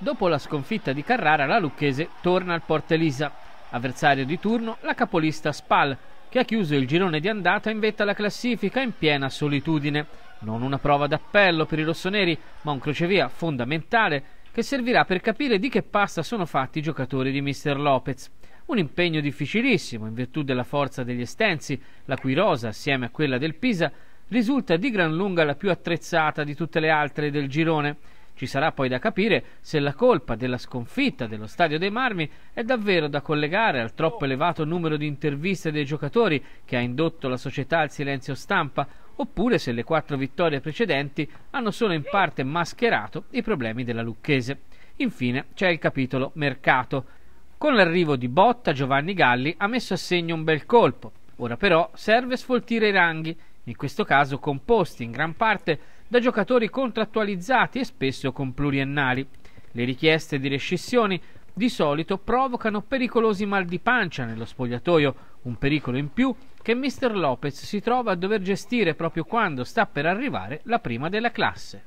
Dopo la sconfitta di Carrara, la Lucchese torna al Portelisa, avversario di turno la capolista Spal, che ha chiuso il girone di andata in vetta alla classifica in piena solitudine. Non una prova d'appello per i rossoneri, ma un crocevia fondamentale che servirà per capire di che pasta sono fatti i giocatori di Mr. Lopez. Un impegno difficilissimo in virtù della forza degli estensi, la cui rosa, assieme a quella del Pisa, risulta di gran lunga la più attrezzata di tutte le altre del girone ci sarà poi da capire se la colpa della sconfitta dello Stadio dei Marmi è davvero da collegare al troppo elevato numero di interviste dei giocatori che ha indotto la società al silenzio stampa, oppure se le quattro vittorie precedenti hanno solo in parte mascherato i problemi della Lucchese. Infine c'è il capitolo mercato. Con l'arrivo di Botta, Giovanni Galli ha messo a segno un bel colpo. Ora però serve sfoltire i ranghi in questo caso composti in gran parte da giocatori contrattualizzati e spesso con pluriennali. Le richieste di rescissioni di solito provocano pericolosi mal di pancia nello spogliatoio, un pericolo in più che Mr. Lopez si trova a dover gestire proprio quando sta per arrivare la prima della classe.